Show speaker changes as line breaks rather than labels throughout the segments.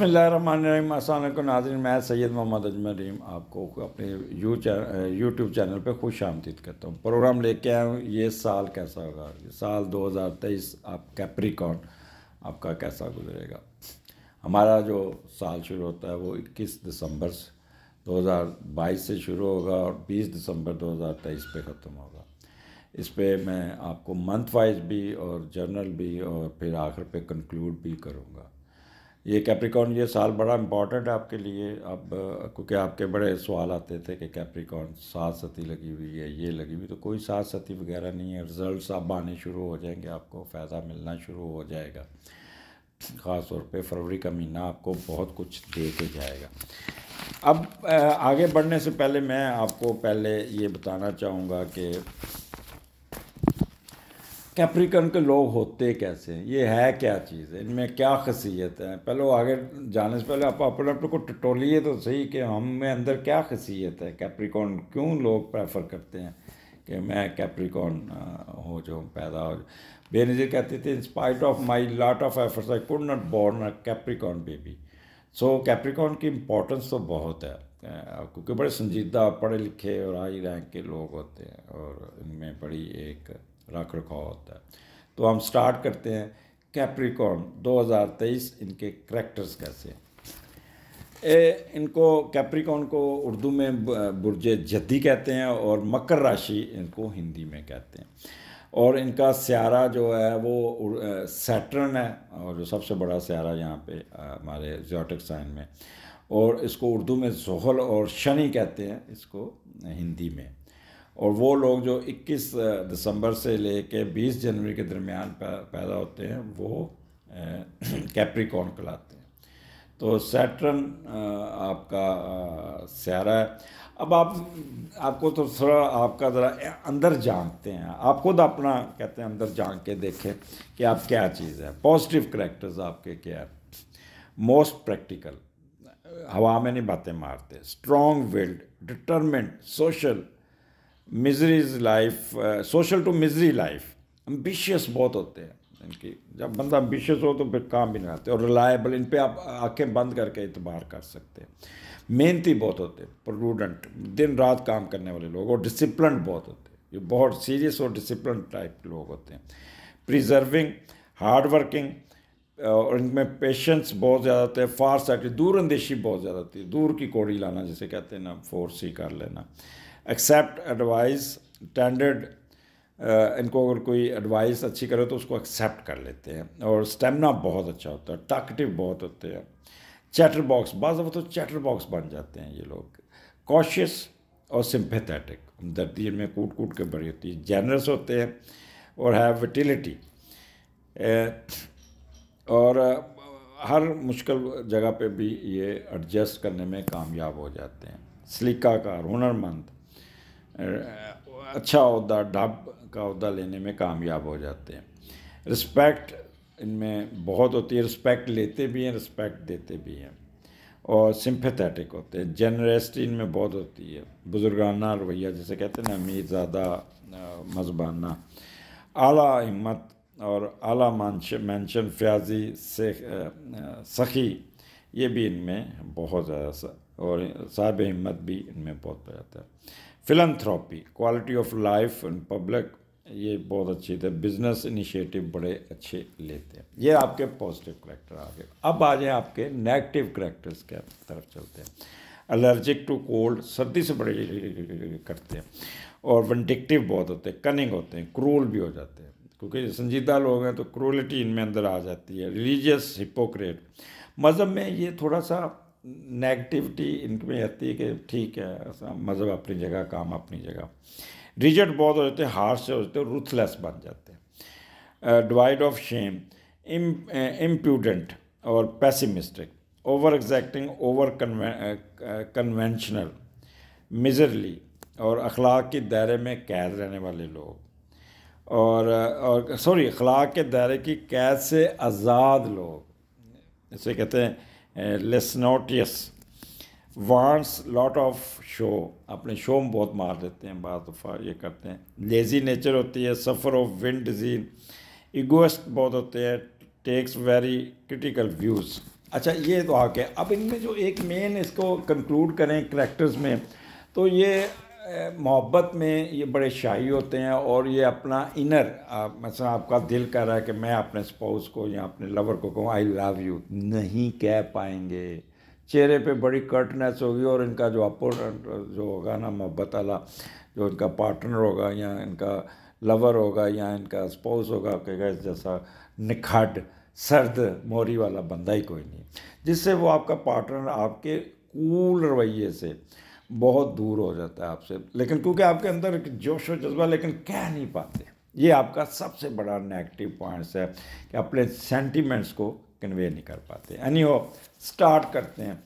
बसमीम असल मैं सैयद मोहम्मद अजमर रहीम आपको अपने यू चैनल यूट्यूब चैनल पर खुश आमदीद करता हूँ प्रोग्राम लेके आया हूँ ये साल कैसा होगा साल 2023 आप कैप्रिकॉन आपका कैसा गुजरेगा हमारा जो साल शुरू होता है वो 21 दिसंबर 2022 से शुरू होगा और 20 दिसंबर 2023 पे ख़त्म होगा इस पर मैं आपको मंथ वाइज भी और जर्नल भी और फिर आखिर पे कंक्लूड भी करूँगा ये कैप्रिकॉन ये साल बड़ा इम्पॉर्टेंट है आपके लिए अब क्योंकि आपके बड़े सवाल आते थे कि कैप्रिकॉन सात सती लगी हुई है ये लगी हुई तो कोई सात सती वगैरह नहीं है रिजल्ट्स अब आने शुरू हो जाएंगे आपको फ़ायदा मिलना शुरू हो जाएगा ख़ास तौर पे फरवरी का महीना आपको बहुत कुछ दे के जाएगा अब आगे बढ़ने से पहले मैं आपको पहले ये बताना चाहूँगा कि कैप्रिकन के लोग होते कैसे हैं ये है क्या चीज़ है इनमें क्या खसीयत है पहले वो आगे जाने से पहले आप अपने अपने को टटोलिए तो सही कि हम में अंदर क्या खसीयत है कैप्रिकॉन क्यों लोग प्रेफर करते हैं कि मैं कैप्रिकॉन हो जाऊँ पैदा हो जाऊँ बेनजीर कहते थे in spite of my lot of efforts I could not born a Capricorn baby so Capricorn की इम्पोर्टेंस तो बहुत है क्योंकि बड़े संजीदा पढ़े लिखे और हाई रैंक के लोग होते हैं और इनमें बड़ी एक रख रखाव होता है तो हम स्टार्ट करते हैं कैप्रिकॉन 2023 इनके करेक्टर्स कैसे हैं ए, इनको कैप्रिकॉन को उर्दू में बुरजे जद्दी कहते हैं और मकर राशि इनको हिंदी में कहते हैं और इनका स्यारा जो है वो सैटर्न है और जो सबसे बड़ा स्यारा यहाँ पे हमारे ज्योटिक साइन में और इसको उर्दू में जोहल और शनि कहते हैं इसको हिंदी में और वो लोग जो 21 दिसंबर से ले कर बीस जनवरी के दरमियान पैदा होते हैं वो कैप्रिकॉन कहलाते हैं तो सैटर्न आपका सारा है अब आप आपको तो थोड़ा आपका ज़रा अंदर झांकते हैं आप खुद अपना कहते हैं अंदर झांक के देखें कि आप क्या चीज़ है पॉजिटिव करेक्टर्स आपके क्या है मोस्ट प्रैक्टिकल हवा में नहीं बातें मारते strong willed determined social miseries life social to misery life ambitious बहुत होते हैं इनकी जब बंदा एम्बिशियस हो तो फिर काम भी नहीं आते और रिलायबल इन पर आप आँखें बंद करके इतबार कर सकते हैं मेहनती बहुत होते हैं प्रूडेंट दिन रात काम करने वाले लोग और डिसिप्लिन बहुत होते हैं ये बहुत सीरियस और डिसिप्लिन टाइप के लोग होते हैं प्रिजर्विंग हार्ड वर्किंग और इनमें पेशेंस बहुत ज़्यादा होता है फार साइट दूर अंदेशी बहुत ज़्यादा होती है दूर की कोड़ी लाना जिसे कहते हैं ना फोर्स ही कर लेना एक्सेप्ट एडवाइस टैंडर्ड इनको अगर कोई एडवाइस अच्छी करे तो उसको एक्सेप्ट कर लेते हैं और स्टेमिना बहुत अच्छा होता है टाकटिव बहुत होते हैं चैटर बॉक्स बाज़ तो चैटर बॉक्स बन जाते हैं ये लोग कॉशियस और सिंपथेटिक दर्दी में कूट कूट के बड़ी होती है जैनरस होते हैं और हैव विटिलिटी और हर मुश्किल जगह पे भी ये एडजस्ट करने में कामयाब हो जाते हैं सलीकाकार हुनरमंद अच्छा अहदा ढाब का अहदा लेने में कामयाब हो जाते हैं रिस्पेक्ट इनमें बहुत होती है रिस्पेक्ट लेते भी हैं रिस्पेक्ट देते भी हैं और सिंपथेटिक होते हैं जनरेस्टी इनमें बहुत होती है बुजुर्गाना रवैया जैसे कहते हैं ना ज्यादा मजबाना आला हिम्मत और आला मानश मैंशन फ्याजी से सखी ये भी इनमें बहुत ज़्यादा और साहब हिम्मत भी इनमें बहुत पाया जाता है philanthropy quality of life in public ये बहुत अच्छी थे बिजनेस इनिशिएटिव बड़े अच्छे लेते हैं ये आपके पॉजिटिव करेक्टर आ गए अब आ जाए आपके नेगेटिव करेक्टर्स के तरफ चलते हैं एलर्जिक टू कोल्ड सर्दी से बड़े करते हैं और वनडिक्टिव बहुत होते हैं कनिंग होते हैं क्रूल भी हो जाते हैं क्योंकि संजीदा लोग हैं तो क्रूलिटी इनमें अंदर आ जाती है रिलीजियस हिपोक्रेट मज़हब में ये थोड़ा सा नेगेटिविटी इनमें आती है कि ठीक है मज़हब मतलब अपनी जगह काम अपनी जगह रिजट बहुत हो जाते हैं हार्श हो जाते हैं रूथलेस बन जाते हैं डिवाइड ऑफ शेम इम्प्यूडेंट और pessimistic over exacting over conventional miserly और अखलाक के दायरे में कैद रहने वाले लोग और और सॉरी अखलाक के दायरे की कैद से आज़ाद लोग इसे कहते हैं लेस नोटियस वांट्स लॉट ऑफ शो अपने शो में बहुत मार देते हैं बार दफ़ा ये करते हैं लेज़ी नेचर होती है सफ़र ऑफ विन डिजीन इगोस्ट बहुत होते हैं टेक्स वेरी क्रिटिकल व्यूज़ अच्छा ये तो आके अब इनमें जो एक मेन इसको कंक्लूड करें करेक्टर्स में तो ये मोहब्बत में ये बड़े शाही होते हैं और ये अपना इनर आप, मतलब आपका दिल कर रहा है कि मैं अपने स्पाउस को या अपने लवर को कहूँ आई लव यू नहीं कह पाएंगे चेहरे पे बड़ी कर्टनेस होगी और इनका जो अपोनेंट जो होगा ना मोहब्बत वाला जो इनका पार्टनर होगा या इनका लवर होगा या इनका स्पाउस होगा कहेगा जैसा निखाट सर्द मोरी वाला बंदा ही कोई नहीं जिससे वो आपका पार्टनर आपके कूल रवैये से बहुत दूर हो जाता है आपसे लेकिन क्योंकि आपके अंदर एक जोश और जज्बा लेकिन कह नहीं पाते ये आपका सबसे बड़ा नेगेटिव पॉइंट्स है कि अपने सेंटीमेंट्स को कन्वे नहीं कर पाते यानी हो स्टार्ट करते हैं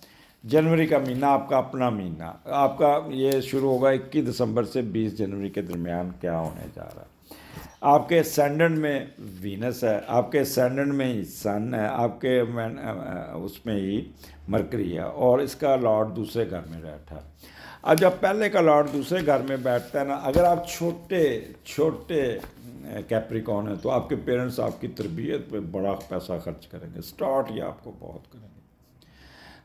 जनवरी का महीना आपका अपना महीना आपका ये शुरू होगा इक्कीस दिसंबर से बीस जनवरी के दरमियान क्या होने जा रहा है आपके सैंडन में वीनस है आपके सैंडन में ही सन है आपके उसमें ही मरकरी है और इसका लॉर्ड दूसरे घर में बैठा है अब जब पहले का लॉर्ड दूसरे घर में बैठता है ना अगर आप छोटे छोटे कैप्रिकॉन हैं तो आपके पेरेंट्स आपकी तरबियत पे बड़ा पैसा खर्च करेंगे स्टार्ट ये आपको बहुत करेंगे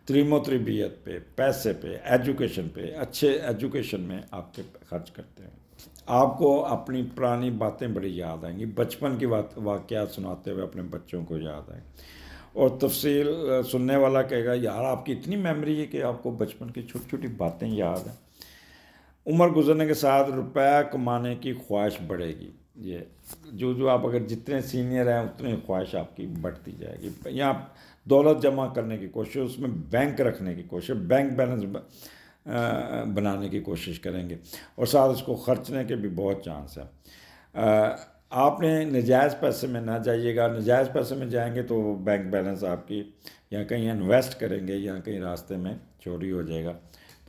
त्रीमो तरबियत पे पैसे पे एजुकेशन पे अच्छे एजुकेशन में आपके खर्च करते हैं आपको अपनी पुरानी बातें बड़ी याद आएंगी बचपन की बात वाक़ सुनाते हुए अपने बच्चों को याद आएंगे और तफसील सुनने वाला कहेगा यार आपकी इतनी मेमोरी है कि आपको बचपन की छोटी छोटी बातें याद हैं उम्र गुजरने के साथ रुपया कमाने की ख्वाहिश बढ़ेगी ये जो जो आप अगर जितने सीनियर हैं उतनी ख्वाहिश आपकी बढ़ती जाएगी या आप दौलत जमा करने की कोशिश उसमें बैंक रखने की कोशिश बैंक बैलेंस बनाने की कोशिश करेंगे और साथ उसको खर्चने के भी बहुत चांस है आपने नजायज़ पैसे में ना जाइएगा नजायज़ पैसे में जाएंगे तो बैंक बैलेंस आपकी या कहीं इन्वेस्ट करेंगे या कहीं रास्ते में चोरी हो जाएगा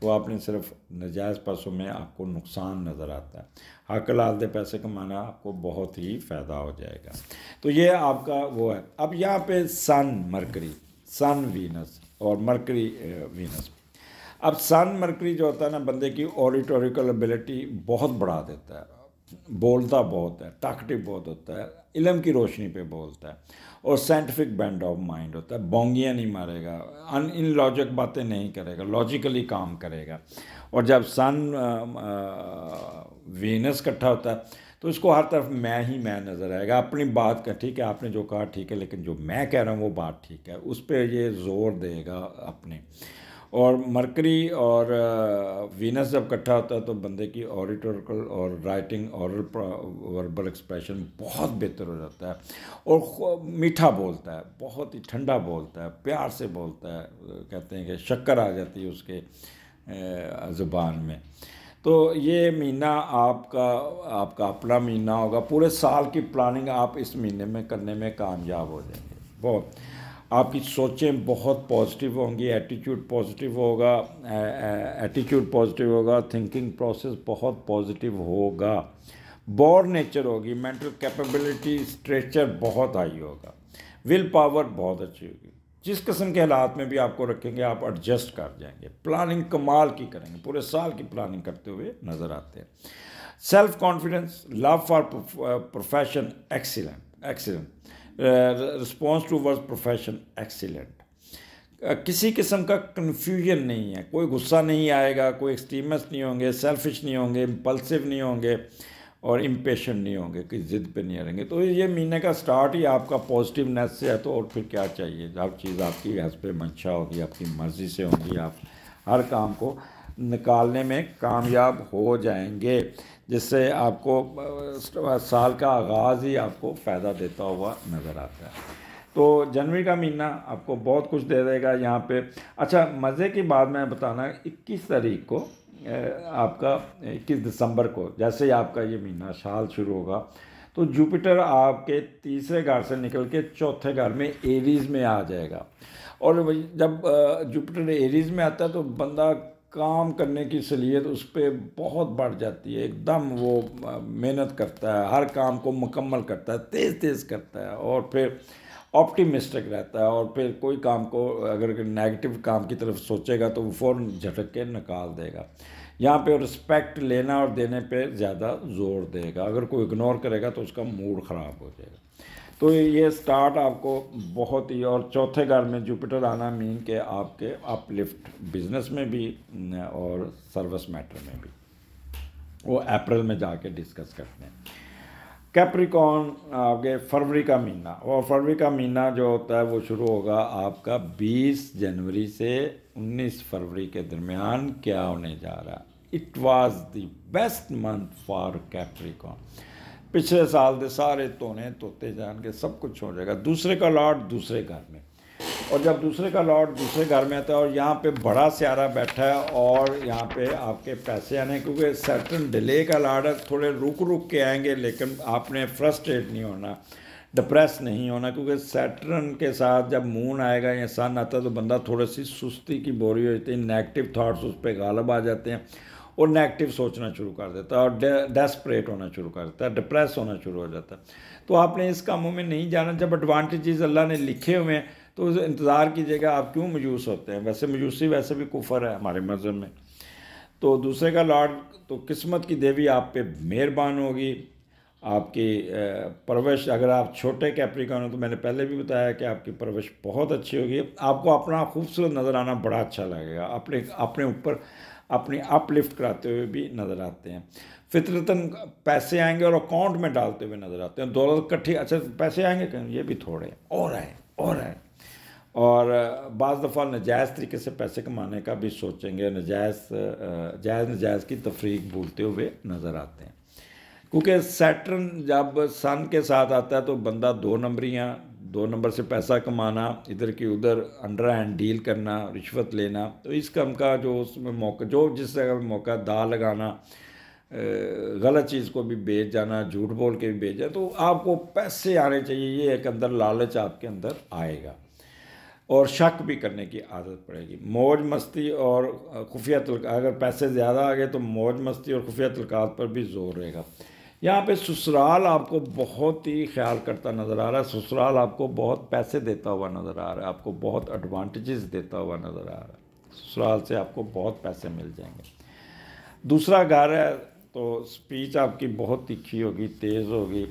तो आपने सिर्फ नजायज़ पैसों में आपको नुकसान नज़र आता है हकल आदे पैसे कमाना आपको बहुत ही फ़ायदा हो जाएगा तो ये आपका वो है अब यहाँ पे सन मरकरी सन वीनस और मरकरी वीनस अब सन मरकरी जो होता है ना बंदे की ऑडिटोरिकल एबिलिटी बहुत बढ़ा देता है बोलता बहुत है ताकटिव बहुत होता है इलम की रोशनी पे बोलता है और साइंटिफिक बैंड ऑफ माइंड होता है बोंगियाँ नहीं मारेगा अन इन लॉजिक बातें नहीं करेगा लॉजिकली काम करेगा और जब सन वीनस इकट्ठा होता है तो इसको हर तरफ मैं ही मैं नज़र आएगा अपनी बात का ठीक है आपने जो कहा ठीक है लेकिन जो मैं कह रहा हूँ वो बात ठीक है उस पर ये ज़ोर देगा अपने और मरकरी और वीनस जब इकट्ठा होता है तो बंदे की ऑडिटोरिकल और राइटिंग और वर्बल एक्सप्रेशन बहुत बेहतर हो जाता है और मीठा बोलता है बहुत ही ठंडा बोलता है प्यार से बोलता है कहते हैं कि शक्कर आ जाती है उसके ज़ुबान में तो ये महीना आपका आपका अपना महीना होगा पूरे साल की प्लानिंग आप इस महीने में करने में कामयाब हो जाएंगे बहुत आपकी सोचें बहुत पॉजिटिव होंगी एटीट्यूड पॉजिटिव होगा एटीट्यूड पॉजिटिव होगा थिंकिंग प्रोसेस बहुत पॉजिटिव होगा बॉर नेचर होगी मेंटल कैपेबिलिटी स्ट्रेचर बहुत हाई होगा विल पावर बहुत अच्छी होगी जिस किस्म के हालात में भी आपको रखेंगे आप एडजस्ट कर जाएंगे प्लानिंग कमाल की करेंगे पूरे साल की प्लानिंग करते हुए नज़र आते हैं self confidence love for profession excellent excellent response to word profession excellent किसी किस्म का कन्फ्यूजन नहीं है कोई गुस्सा नहीं आएगा कोई एक्सट्रीमस नहीं होंगे सेल्फिश नहीं होंगे इम्पल्सिव नहीं होंगे और इम्पेश नहीं होंगे कि ज़िद पे नहीं रहेंगे तो ये महीने का स्टार्ट ही आपका पॉजिटिवनेस से है तो और फिर क्या चाहिए हर चीज़ आपकी हज पे मंशा होगी आपकी मर्ज़ी से होगी आप हर काम को निकालने में कामयाब हो जाएंगे जिससे आपको साल का आगाज़ ही आपको फ़ायदा देता हुआ नज़र आता है तो जनवरी का महीना आपको बहुत कुछ दे देगा यहाँ पे अच्छा मज़े की बात मैं बताना इक्कीस तारीख को आपका इक्कीस दिसंबर को जैसे ही आपका ये महीना साल शुरू होगा तो जुपिटर आपके तीसरे घर से निकल के चौथे घर में एरीज में आ जाएगा और जब जुपिटर एरीज में आता है तो बंदा काम करने की सलीहत उस पर बहुत बढ़ जाती है एकदम वो मेहनत करता है हर काम को मुकम्मल करता है तेज़ तेज़ करता है और फिर ऑप्टिमिस्टिक रहता है और फिर कोई काम को अगर नेगेटिव काम की तरफ सोचेगा तो वो फ़ौर झटक के निकाल देगा यहाँ पे रिस्पेक्ट लेना और देने पे ज़्यादा जोर देगा अगर कोई इग्नोर करेगा तो उसका मूड ख़राब हो जाएगा तो ये स्टार्ट आपको बहुत ही और चौथे घर में जुपिटर आना मीन के आपके अपलिफ्ट बिजनेस में भी और सर्विस मैटर में भी वो अप्रैल में जाके डिस्कस करते हैं कैप्रिकॉन आपके फरवरी का महीना और फरवरी का महीना जो होता है वो शुरू होगा आपका 20 जनवरी से 19 फरवरी के दरमियान क्या होने जा रहा है it was the best month for Capricorn पिछले साल के सारे धोने तोते जाएंगे सब कुछ हो जाएगा दूसरे का लॉट दूसरे घर में और जब दूसरे का लॉट दूसरे घर में आता है और यहाँ पे बड़ा स्यारा बैठा है और यहाँ पे आपके पैसे आने क्योंकि सर्टन डिले का लॉट है थोड़े रुक रुक के आएंगे लेकिन आपने फ्रस्ट्रेट नहीं होना डिप्रेस नहीं होना क्योंकि सैटर्न के साथ जब मून आएगा या सन आता है तो बंदा थोड़ी सी सुस्ती की बोरी हो जाती है नेगेटिव थाट्स उस पर गालब आ जाते हैं और नेगेटिव सोचना शुरू कर देता है और डे, डेस्परेट होना शुरू कर देता है डिप्रेस होना शुरू हो जाता है तो आपने इस कामों में नहीं जाना जब एडवांटेजेस अल्लाह ने लिखे हुए हैं तो इंतज़ार कीजिएगा आप क्यों मयूस होते हैं वैसे मयूसी वैसे भी कुफर है हमारे मज़हब में तो दूसरे का लॉर्ड तो किस्मत की देवी आप पे मेहरबान होगी आपकी परवरिश अगर आप छोटे कैप्रिकॉन हो तो मैंने पहले भी बताया कि आपकी परवरिश बहुत अच्छी होगी आपको अपना खूबसूरत नज़र आना बड़ा अच्छा लगेगा अपने अपने ऊपर अपनी अपलिफ्ट कराते हुए भी नज़र आते हैं फितरतन पैसे आएंगे और अकाउंट में डालते हुए नज़र आते हैं दौलत इकट्ठी अच्छे पैसे आएंगे कहीं ये भी थोड़े और आए और आए और बज़ दफ़ा नजायज़ तरीके से पैसे कमाने का भी सोचेंगे नजायज़ जायज़ नजायज़ की तफरीक भूलते हुए नज़र आते हैं क्योंकि सैटर्न जब सन के साथ आता है तो बंदा दो नंबरियाँ दो नंबर से पैसा कमाना इधर की उधर अंडर हैंड डील करना रिश्वत लेना तो इस काम का जो उसमें मौका जो जिस जगह पर मौका दा लगाना गलत चीज़ को भी बेच जाना झूठ बोल के भी बेच जाए तो आपको पैसे आने चाहिए ये एक अंदर लालच आपके अंदर आएगा और शक भी करने की आदत पड़ेगी मौज मस्ती और खुफिया तलका अगर पैसे ज़्यादा आ गए तो मौज मस्ती और खुफिया तलकात पर भी जोर रहेगा यहाँ पे ससुराल आपको बहुत ही ख्याल करता नज़र आ रहा है ससुराल आपको बहुत पैसे देता हुआ नज़र आ रहा है आपको बहुत एडवांटेजेस देता हुआ नज़र आ रहा है ससुराल से आपको बहुत पैसे मिल जाएंगे दूसरा घर है तो स्पीच आपकी बहुत तीखी होगी तेज़ होगी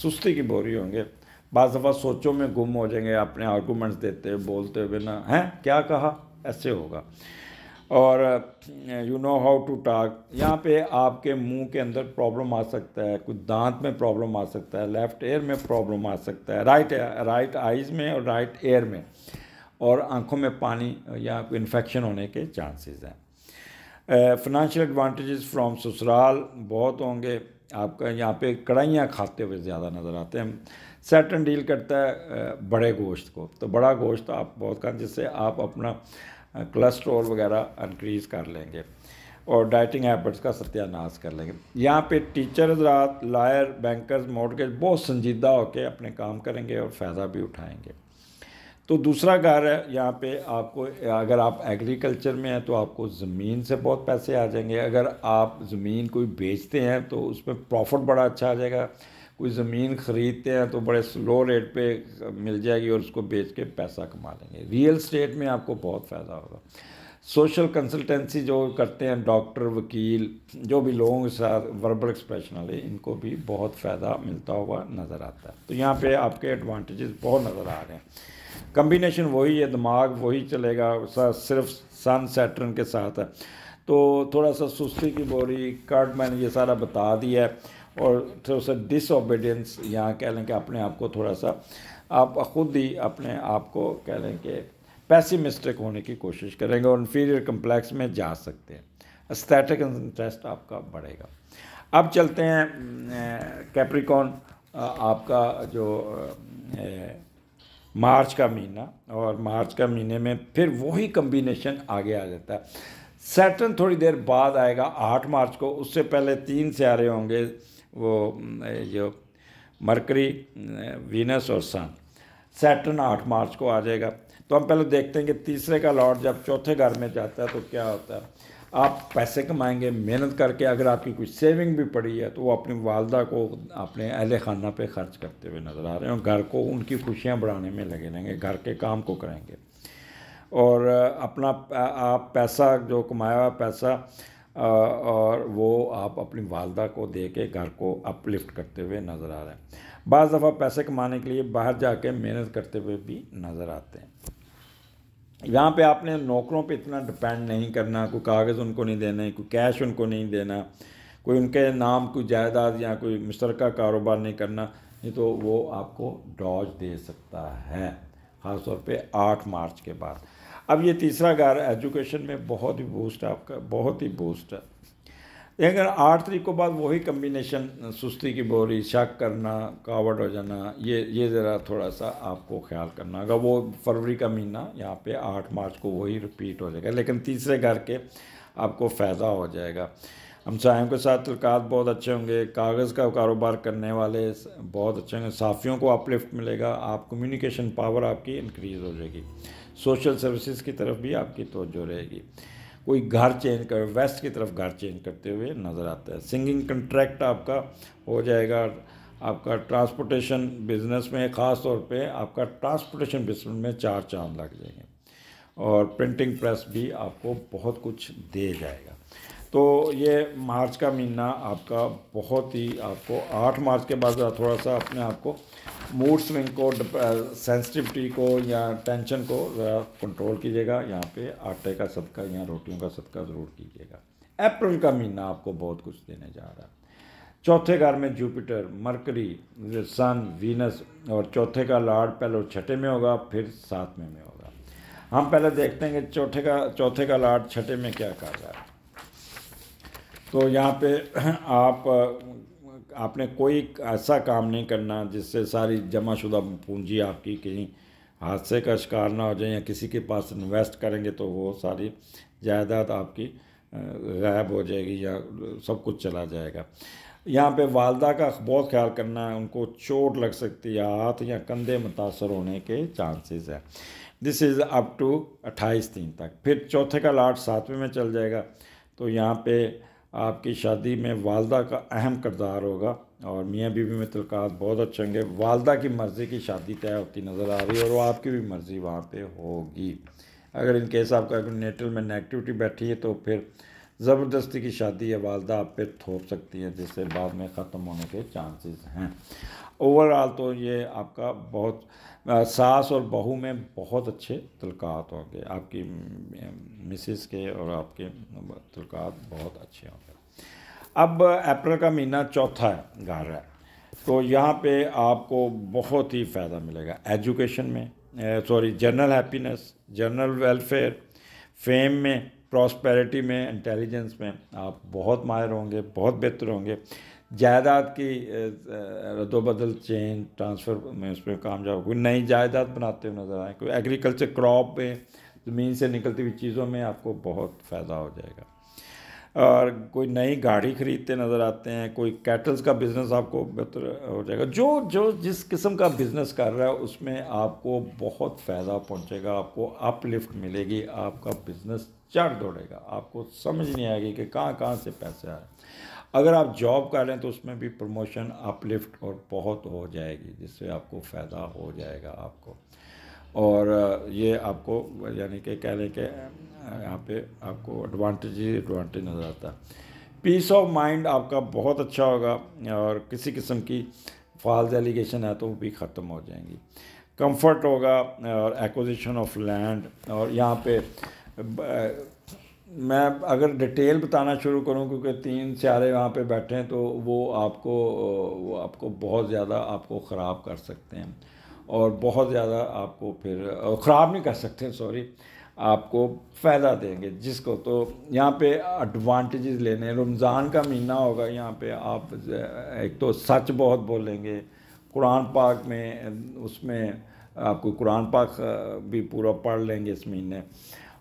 सुस्ती की बोरी होंगे बाज दफ़ा सोचों में गुम हो जाएंगे अपने आर्गूमेंट्स देते हुए बोलते हुए ना हैं क्या कहा ऐसे होगा और you know how to talk यहाँ पे आपके मुंह के अंदर प्रॉब्लम आ सकता है कुछ दांत में प्रॉब्लम आ सकता है लेफ़्ट एयर में प्रॉब्लम आ सकता है राइट राइट आइज़ में और राइट एयर में और आंखों में पानी या इन्फेक्शन होने के चांसेस हैं फिनंशियल एडवांटेजेस फ्रॉम ससुराल बहुत होंगे आपका यहाँ पे कढ़ाइयाँ खाते हुए ज़्यादा नज़र आते हैं सैटन डील करता है बड़े गोश्त को तो बड़ा गोश्त आप बहुत खान जिससे आप अपना कोलेस्ट्रोल वगैरह इनक्रीज़ कर लेंगे और डाइटिंग हैबिट्स का सत्यानाश कर लेंगे यहाँ पे टीचर रात लायर बैंकर्स मोडगेज बहुत संजीदा होकर अपने काम करेंगे और फ़ायदा भी उठाएंगे तो दूसरा घर है यहाँ पे आपको अगर आप एग्रीकल्चर में हैं तो आपको ज़मीन से बहुत पैसे आ जाएंगे अगर आप ज़मीन कोई बेचते हैं तो उसमें प्रॉफिट बड़ा अच्छा आ जाएगा कोई ज़मीन ख़रीदते हैं तो बड़े स्लो रेट पे मिल जाएगी और उसको बेच के पैसा कमा लेंगे रियल स्टेट में आपको बहुत फ़ायदा होगा सोशल कंसल्टेंसी जो करते हैं डॉक्टर वकील जो भी लोगों के साथ वर्बल एक्सप्रेशन वाले इनको भी बहुत फ़ायदा मिलता हुआ नज़र आता है तो यहाँ पे आपके एडवांटेजेस बहुत नज़र आ रहे हैं कम्बिनेशन वही है दिमाग वही चलेगा सिर्फ सन सैटर्न के साथ है तो थोड़ा सा सुस्ती की बोरी मैंने ये सारा बता दिया है और थोड़ा सा डिसोबीडियंस यहाँ कह लें कि अपने आप को थोड़ा सा आप खुद ही अपने आप को कह लें कि पैसिमिस्टिक होने की कोशिश करेंगे और इन्फीरियर कम्प्लेक्स में जा सकते हैं एस्थेटिक इंटरेस्ट आपका बढ़ेगा अब चलते हैं कैप्रिकॉन आपका जो मार्च का महीना और मार्च का महीने में फिर वही कम्बिनेशन आगे आ जाता है सैटर्न थोड़ी देर बाद आएगा आठ मार्च को उससे पहले तीन से आ रहे होंगे वो जो मरकरी वीनस और सन सैटर्न आठ मार्च को आ जाएगा तो हम पहले देखते हैं कि तीसरे का लॉर्ड जब चौथे घर में जाता है तो क्या होता है आप पैसे कमाएंगे मेहनत करके अगर आपकी कुछ सेविंग भी पड़ी है तो वो अपनी वालदा को अपने अहल खाना पे खर्च करते हुए नज़र आ रहे हैं और घर को उनकी खुशियाँ बढ़ाने में लगे रहेंगे घर के काम को करेंगे और अपना आप पैसा जो कमाया हुआ पैसा और वो आप अपनी वालदा को दे के घर को अपलिफ्ट करते हुए नज़र आ रहे हैं बज़ दफ़ा पैसे कमाने के लिए बाहर जाके मेहनत करते हुए भी नज़र आते हैं यहाँ पे आपने नौकरों पे इतना डिपेंड नहीं करना कोई कागज़ उनको नहीं देने कोई कैश उनको नहीं देना कोई उनके नाम कोई जायदाद या कोई मुश्तर कारोबार नहीं करना नहीं तो वो आपको डॉज दे सकता है ख़ासतौर पे आठ मार्च के बाद अब ये तीसरा घर एजुकेशन में बहुत ही बूस्ट है आपका बहुत ही बूस्ट है लेकिन आठ तरीक को बाद वही कम्बिनेशन सुस्ती की बोरी शक करना कावट हो जाना ये ये ज़रा थोड़ा सा आपको ख्याल करना अगर वो फरवरी का महीना यहाँ पे आठ मार्च को वही रिपीट हो जाएगा लेकिन तीसरे घर के आपको फ़ायदा हो जाएगा हम हमसायों के साथ तलकात बहुत अच्छे होंगे कागज़ का कारोबार करने वाले बहुत अच्छे होंगे साफियों को अपलिफ्ट मिलेगा आप कम्युनिकेशन पावर आपकी इनक्रीज़ हो जाएगी सोशल सर्विसेज की तरफ भी आपकी तोज्जो रहेगी कोई घर चेंज कर वेस्ट की तरफ घर चेंज करते हुए नज़र आता है सिंगिंग कंट्रैक्ट आपका हो जाएगा आपका ट्रांसपोर्टेशन बिजनेस में ख़ास तौर पे आपका ट्रांसपोर्टेशन बिजनेस में चार चांद लग जाएंगे और प्रिंटिंग प्रेस भी आपको बहुत कुछ दे जाएगा तो ये मार्च का महीना आपका बहुत ही आपको आठ मार्च के बाद थोड़ा सा अपने आप को मूड स्विंग को सेंसिटिविटी को या टेंशन को ज़रा कंट्रोल कीजिएगा यहाँ पे आटे का सदका या रोटियों का सदका ज़रूर कीजिएगा अप्रैल का महीना आपको बहुत कुछ देने जा रहा है चौथे घर में जुपिटर मरकरी सन वीनस और चौथे का लाड पहले छठे में होगा फिर सातवें में होगा हम पहले देखते हैं कि चौथे का चौथे का लाड छठे में क्या कर रहा है तो यहाँ पे आप आपने कोई ऐसा काम नहीं करना जिससे सारी जमाशुदा पूंजी आपकी कहीं हादसे का शिकार ना हो जाए या किसी के पास इन्वेस्ट करेंगे तो वो सारी जायदाद आपकी गायब हो जाएगी या सब कुछ चला जाएगा यहाँ पे वालदा का बहुत ख्याल करना है उनको चोट लग सकती है हाथ या कंधे मुतासर होने के चांसेस है दिस इज़ अप टू अट्ठाईस दिन तक फिर चौथे का लाट सातवें में चल जाएगा तो यहाँ पे आपकी शादी में वालदा का अहम करदार होगा और मियाँ बीवी में तलकात बहुत अच्छे होंगे वालदा की मर्ज़ी की शादी तय होती नज़र आ रही है और वो आपकी भी मर्ज़ी वहाँ पे होगी अगर इनकेस आपका नेटल में नेगेटिविटी बैठी है तो फिर ज़बरदस्ती की शादी या वालदा आप पे थोप सकती है जिससे बाद में ख़त्म होने के चांसेस हैं ओवरऑल तो ये आपका बहुत सास और बहू में बहुत अच्छे तलकात होंगे आपकी मिसिस के और आपके तलकात बहुत अच्छे होंगे अब अप्रैल का महीना चौथा है घर है तो यहाँ पे आपको बहुत ही फ़ायदा मिलेगा एजुकेशन में sorry general happiness general welfare fame में प्रॉस्पेरिटी में इंटेलिजेंस में आप बहुत माहिर होंगे बहुत बेहतर होंगे जायदाद की रदोबदल चेंज ट्रांसफ़र में उसमें कामयाब कोई नई जायदाद बनाते हुए नज़र आए कोई एग्रीकल्चर क्रॉप में ज़मीन से निकलती हुई चीज़ों में आपको बहुत फ़ायदा हो जाएगा और कोई नई गाड़ी खरीदते नज़र आते हैं कोई कैटल्स का बिज़नेस आपको बेहतर हो जाएगा जो जो जिस किस्म का बिज़नेस कर रहा है उसमें आपको बहुत फ़ायदा पहुंचेगा आपको अपलिफ्ट मिलेगी आपका बिज़नेस चढ़ दौड़ेगा आपको समझ नहीं आएगी कि कहाँ कहाँ से पैसे आए अगर आप जॉब कर रहे हैं तो उसमें भी प्रमोशन अपलिफ्ट और बहुत हो जाएगी जिससे आपको फ़ायदा हो जाएगा आपको और ये आपको यानी कि कह लें कि यहाँ पे आपको एडवांटेज ही एडवांटेज नज़र आता है पीस ऑफ माइंड आपका बहुत अच्छा होगा और किसी किस्म की फॉल्स एलिगेशन है तो वो भी ख़त्म हो जाएंगी कंफर्ट होगा और एक्विजिशन ऑफ लैंड और यहाँ पे मैं अगर डिटेल बताना शुरू करूं क्योंकि तीन चारे वहाँ पे बैठे हैं तो वो आपको वो आपको बहुत ज़्यादा आपको ख़राब कर सकते हैं और बहुत ज़्यादा आपको फिर ख़राब नहीं कर सकते सॉरी आपको फ़ायदा देंगे जिसको तो यहाँ पे एडवांटेजेस लेने रमज़ान का महीना होगा यहाँ पे आप एक तो सच बहुत बोलेंगे कुरान पाक में उसमें आपको कुरान पाक भी पूरा पढ़ लेंगे इस महीने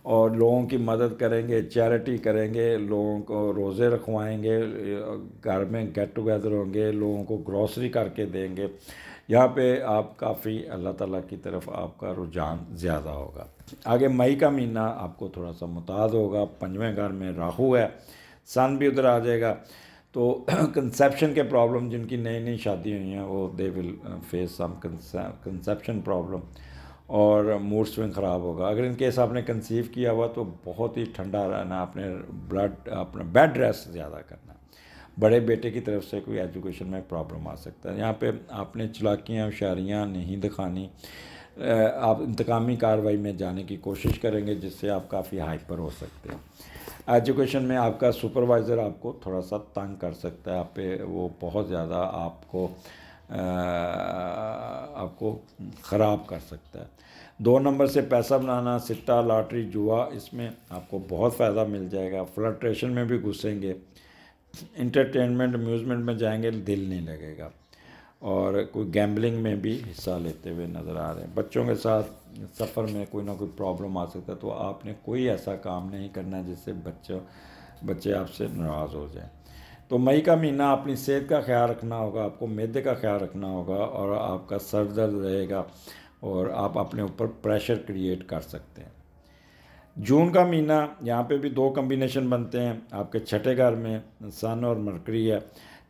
और लोगों की मदद करेंगे चैरिटी करेंगे लोगों को रोज़े रखवाएंगे घर में गेट टुगेदर होंगे लोगों को ग्रॉसरी करके देंगे यहाँ पे आप काफ़ी अल्लाह ताला की तरफ आपका रुझान ज़्यादा होगा आगे मई का महीना आपको थोड़ा सा मुताद होगा पंजवें घर में राहु है सन भी उधर आ जाएगा तो कंसेप्शन के प्रॉब्लम जिनकी नई नई शादी हुई हैं वो they will face some conception problem और मूड स्विंग ख़राब होगा अगर इन केस आपने कंसीव किया हुआ तो बहुत ही ठंडा रहना आपने ब्लड अपना बेड रेस्ट ज़्यादा करना बड़े बेटे की तरफ से कोई एजुकेशन में प्रॉब्लम आ सकता है यहाँ पे आपने चलाकियाँ होशारियाँ नहीं दिखानी आप इंतकामी कार्रवाई में जाने की कोशिश करेंगे जिससे आप काफ़ी हाइपर हो सकते हैं एजुकेशन में आपका सुपरवाइज़र आपको थोड़ा सा तंग कर सकता है आप पे वो बहुत ज़्यादा आपको आपको ख़राब कर सकता है दो नंबर से पैसा बनाना सिट्टा लॉटरी जुआ इसमें आपको बहुत फ़ायदा मिल जाएगा फ्लट्रेशन में भी घुसेंगे इंटरटेनमेंट अम्यूज़मेंट में जाएंगे दिल नहीं लगेगा और कोई गैम्बलिंग में भी हिस्सा लेते हुए नज़र आ रहे हैं बच्चों के साथ सफ़र में कोई ना कोई प्रॉब्लम आ सकता है तो आपने कोई ऐसा काम नहीं करना जिससे बच्चों बच्चे आपसे नाराज़ हो जाएँ तो मई का महीना अपनी सेहत का ख्याल रखना होगा आपको मैदे का ख्याल रखना होगा और आपका सर दर्द रहेगा और आप अपने ऊपर प्रेशर क्रिएट कर सकते हैं जून का महीना यहाँ पे भी दो कम्बिनेशन बनते हैं आपके छठे घर में सन और मरकरी है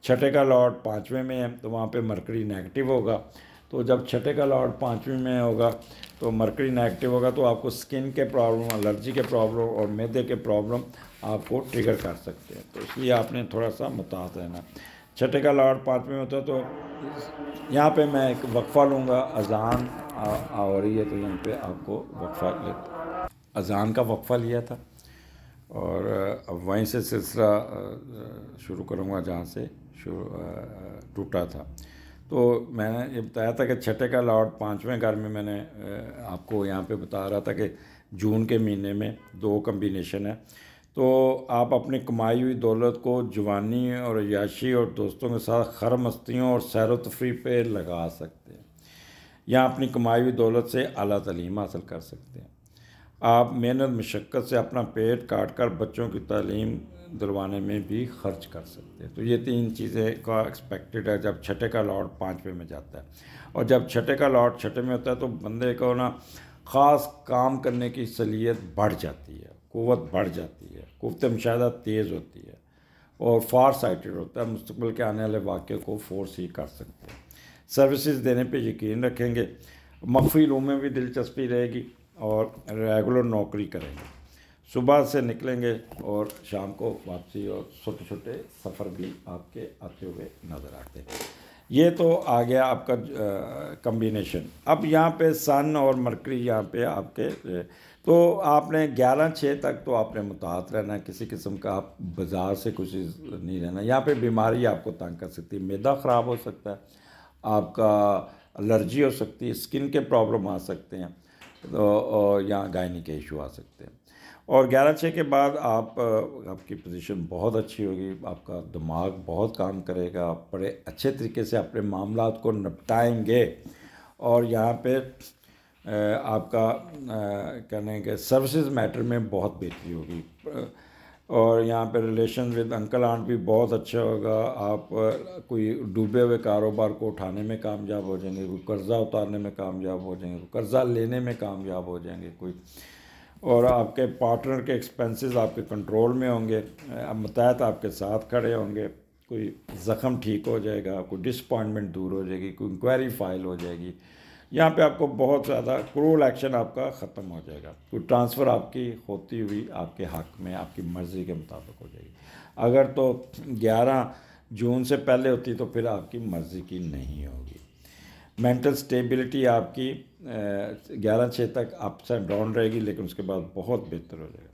छठे का लॉर्ड पाँचवें में है तो वहाँ पे मरकरी नेगेटिव होगा तो जब छठे का लॉर्ड पाँचवें में होगा तो मरकरी नेगेटिव होगा तो आपको स्किन के प्रॉब्लम एलर्जी के प्रॉब्लम और मैदे के प्रॉब्लम आपको ट्रिगर कर सकते हैं तो इसलिए आपने थोड़ा सा मुतात रहना छठे का लॉर्ड पाँचवें होता है तो यहाँ पे मैं एक वक्फ़ा लूँगा अजान आ रही है तो यहाँ पे आपको वक्फ़ा अजान का वक्फ़ा लिया था और अब वहीं से सिलसिला शुरू करूँगा जहाँ से शुरू टूटा था तो मैंने ये बताया था कि छठे का लॉर्ड पाँचवें घर में मैंने आपको यहाँ पे बता रहा था कि जून के महीने में दो कम्बिनेशन है तो आप अपनी कमाई हुई दौलत को जवानी और याशी और दोस्तों के साथ खर मस्तियों और सैर तफरी पे लगा सकते हैं या अपनी कमाई हुई दौलत से अली तलीम हासिल कर सकते हैं आप मेहनत मशक्क़त से अपना पेट काट कर बच्चों की तलीम दिलवाने में भी खर्च कर सकते हैं तो ये तीन चीज़ें का एक्सपेक्टेड है जब छठे का लॉट पाँचवें में जाता है और जब छठे का लॉट छठे में होता है तो बंदे को ना ख़ास काम करने की सलीहत बढ़ जाती है कुत बढ़ जाती है कुत मुशाह तेज़ होती है और फार साइटेड होता है मुस्तबिल के आने वाले वाक्य को फोर्स ही कर सकते हैं सर्विसेज देने पे यकीन रखेंगे मफी रूम में भी दिलचस्पी रहेगी और रेगुलर नौकरी करेंगे सुबह से निकलेंगे और शाम को वापसी और छोटे छोटे सफ़र भी आपके आते हुए नज़र आते हैं ये तो आ गया आपका कम्बिनेशन अब यहाँ पे सन और मरकरी यहाँ पे आपके तो आपने ग्यारह छः तक तो आपने मुताहत रहना किसी किस्म का आप बाज़ार से कुछ नहीं रहना यहाँ पे बीमारी आपको तंग कर सकती है मैदा ख़राब हो सकता है आपका एलर्जी हो सकती है स्किन के प्रॉब्लम आ सकते हैं तो यहाँ गायनी के इशू आ सकते हैं और ग्यारह छः के बाद आप आपकी पोजीशन बहुत अच्छी होगी आपका दिमाग बहुत काम करेगा आप बड़े अच्छे तरीके से अपने मामला को निपटाएंगे और यहाँ पे आपका कहने के सर्विसेज मैटर में बहुत बेहतरी होगी और यहाँ पे रिलेशन विद अंकल आंट भी बहुत अच्छा होगा आप कोई डूबे हुए कारोबार को उठाने में कामयाब हो जाएंगे कोई कर्ज़ा उतारने में कामयाब हो जाएंगे कोई कर्ज़ा लेने में कामयाब हो जाएंगे कोई और आपके पार्टनर के एक्सपेंसेस आपके कंट्रोल में होंगे मतहत आपके साथ खड़े होंगे कोई ज़ख़म ठीक हो जाएगा कोई डिसपॉइंटमेंट दूर हो जाएगी कोई इंक्वायरी फाइल हो जाएगी यहाँ पे आपको बहुत ज़्यादा क्रूल एक्शन आपका ख़त्म हो जाएगा तो ट्रांसफ़र आपकी होती हुई आपके हक में आपकी मर्ज़ी के मुताबिक हो जाएगी अगर तो 11 जून से पहले होती तो फिर आपकी मर्ज़ी की नहीं होगी मेंटल स्टेबिलिटी आपकी ग्यारह छः तक अप्स एंड डाउन रहेगी लेकिन उसके बाद बहुत बेहतर हो जाएगा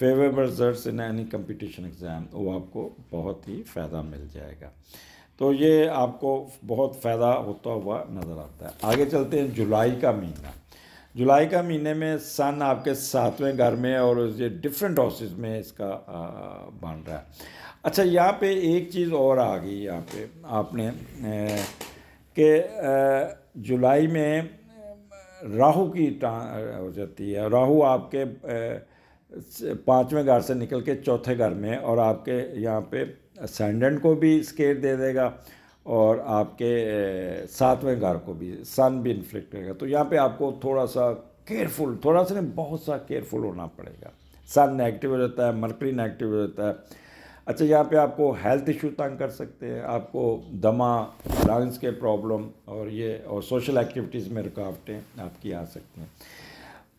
favourable result in any competition exam वो आपको बहुत ही फ़ायदा मिल जाएगा तो ये आपको बहुत फ़ायदा होता हुआ नज़र आता है आगे चलते हैं जुलाई का महीना जुलाई का महीने में सन आपके सातवें घर में और ये डिफरेंट हाउसेज में इसका बन रहा है अच्छा यहाँ पे एक चीज़ और आ गई यहाँ पे आपने कि जुलाई में राहु की हो जाती है राहु आपके पाँचवें घर से निकल के चौथे घर में और आपके यहाँ पे असेंडेंट को भी स्केयर दे देगा और आपके सातवें घर को भी सन भी इन्फ्लिक्ट करेगा तो यहाँ पे आपको थोड़ा सा केयरफुल थोड़ा सा नहीं बहुत सा केयरफुल होना पड़ेगा सन नेगेटिव हो जाता है मरकरी नेगेटिव हो जाता है अच्छा यहाँ पे आपको हेल्थ इशू तंग कर सकते हैं आपको दमा लंग्स के प्रॉब्लम और ये और सोशल एक्टिविटीज़ में रुकावटें आपकी आ सकती हैं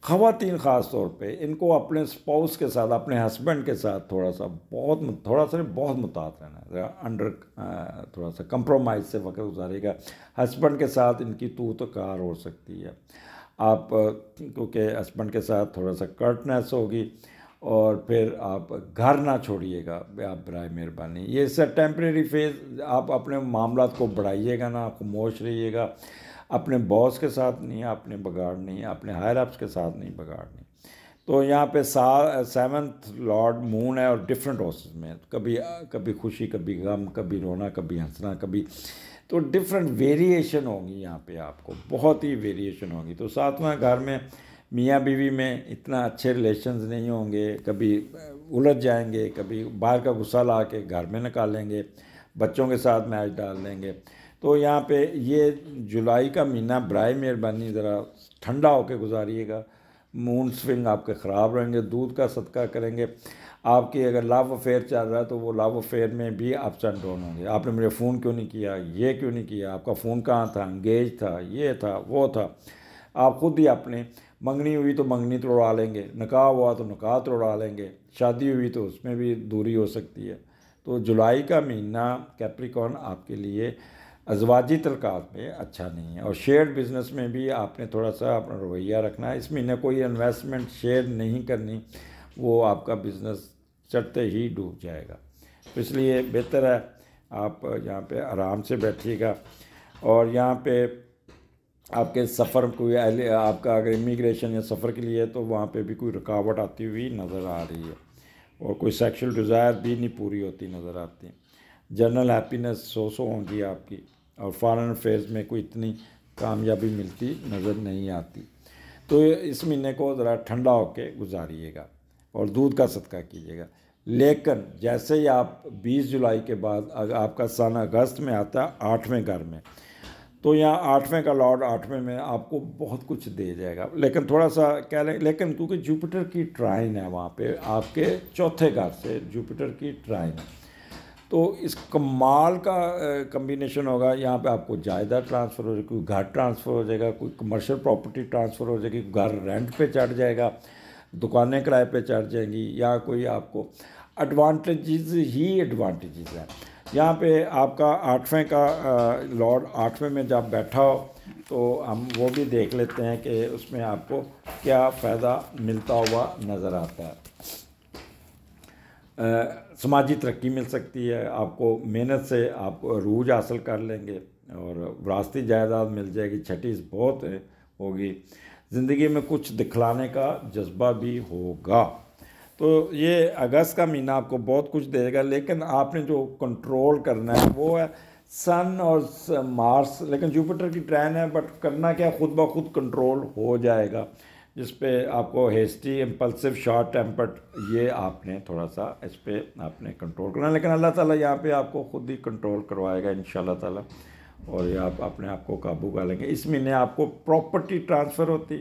खातन ख़ास तौर पे इनको अपने स्पाउस के साथ अपने हस्बैंड के साथ थोड़ा सा बहुत थोड़ा सा बहुत मुताद रहना है अंडर थोड़ा सा कंप्रोमाइज़ से वक्त गुजारेगा हस्बैंड के साथ इनकी तो कार हो सकती है आप क्योंकि हस्बैंड के साथ थोड़ा सा कर्टनेस होगी और फिर आप घर ना छोड़िएगा आप बर मेहरबानी ये सर टेम्प्रेरी फेज़ आप अपने मामला को बढ़ाइएगा ना खामोश रहिएगा अपने बॉस के साथ नहीं अपने बगाड़ नहीं अपने हायर अप्स के साथ नहीं बगाड़ नहीं तो यहाँ पे सा सेवन्थ लॉर्ड मून है और डिफरेंट हाउसेज में कभी कभी खुशी कभी गम कभी रोना कभी हंसना कभी तो डिफरेंट वेरिएशन होगी यहाँ पे आपको बहुत ही वेरिएशन होगी तो सातवां घर में मियाँ बीवी में इतना अच्छे रिलेशंस नहीं होंगे कभी उलझ जाएंगे कभी बाहर का गुस्सा ला के घर में निकालेंगे बच्चों के साथ मैच डाल देंगे तो यहाँ पे ये जुलाई का महीना ब्राय मेहरबानी ज़रा ठंडा होके गुजारिएगा मून स्विंग आपके ख़राब रहेंगे दूध का सदका करेंगे आपकी अगर लव अफेयर चल रहा है तो वो लव अफेयर में भी अप्स डाउन होंगे आपने मुझे फ़ोन क्यों नहीं किया ये क्यों नहीं किया आपका फ़ोन कहाँ था इंगेज था ये था वो था आप खुद ही अपने मंगनी हुई तो मंगनी तोड़ा लेंगे निकाह हुआ तो निकाह तोड़ा लेंगे शादी हुई तो उसमें भी दूरी हो सकती है तो जुलाई का महीना कैप्रिकॉन आपके लिए अजवाजी तलकात में अच्छा नहीं है और शेयर बिज़नेस में भी आपने थोड़ा सा अपना रवैया रखना है इसमें महीने कोई इन्वेस्टमेंट शेयर नहीं करनी वो आपका बिज़नेस चढ़ते ही डूब जाएगा तो इसलिए बेहतर है आप यहाँ पे आराम से बैठिएगा और यहाँ पे आपके सफ़र कोई आपका अगर इमिग्रेशन या सफ़र के लिए तो वहाँ पे भी कोई रुकावट आती हुई नज़र आ रही है और कोई सेक्सुअल डिज़ायर भी नहीं पूरी होती नज़र आती जनरल हैप्पीनेस सो सो होगी आपकी और फॉरेन अफेयर्स में कोई इतनी कामयाबी मिलती नज़र नहीं आती तो इस महीने को ज़रा ठंडा होकर गुजारिएगा और दूध का सदका कीजिएगा लेकिन जैसे ही आप 20 जुलाई के बाद अगर आपका सन अगस्त में आता है आठवें घर में तो यहाँ आठवें का लॉर्ड आठवें में आपको बहुत कुछ दे जाएगा लेकिन थोड़ा सा कह लें लेकिन क्योंकि जुपिटर की ट्राइन है वहाँ पे आपके चौथे घर से जुपिटर की ट्राइन है तो इस कमाल का कम्बिनेशन होगा यहाँ पे आपको जायदाद ट्रांसफ़र हो जाएगी कोई घर ट्रांसफ़र हो जाएगा कोई कमर्शियल प्रॉपर्टी ट्रांसफ़र हो जाएगी घर रेंट पे चढ़ जाएगा दुकानें किराए पे चढ़ जाएंगी या कोई आपको एडवांटेजेस ही एडवांटेजेस हैं यहाँ पे आपका आठवें का लॉर्ड आठवें में जब बैठा हो तो हम वो भी देख लेते हैं कि उसमें आपको क्या फ़ायदा मिलता हुआ नज़र आता है समाजी तरक्की मिल सकती है आपको मेहनत से आप रूज हासिल कर लेंगे और वरासती जायदाद मिल जाएगी छठी बहुत होगी ज़िंदगी में कुछ दिखलाने का जज्बा भी होगा तो ये अगस्त का महीना आपको बहुत कुछ देगा लेकिन आपने जो कंट्रोल करना है वो है सन और मार्स लेकिन जुपिटर की ट्रेन है बट करना क्या खुद ब खुद कंट्रोल हो जाएगा जिस पे आपको हेस्टी इम्पल्सिव शॉर्ट टेम्पर्ड ये आपने थोड़ा सा इस पर आपने कंट्रोल करना लेकिन अल्लाह ताला यहाँ पे आपको ख़ुद ही कंट्रोल करवाएगा इन ताला और ये आप अपने आप को काबू कर लेंगे इस महीने आपको प्रॉपर्टी ट्रांसफ़र होती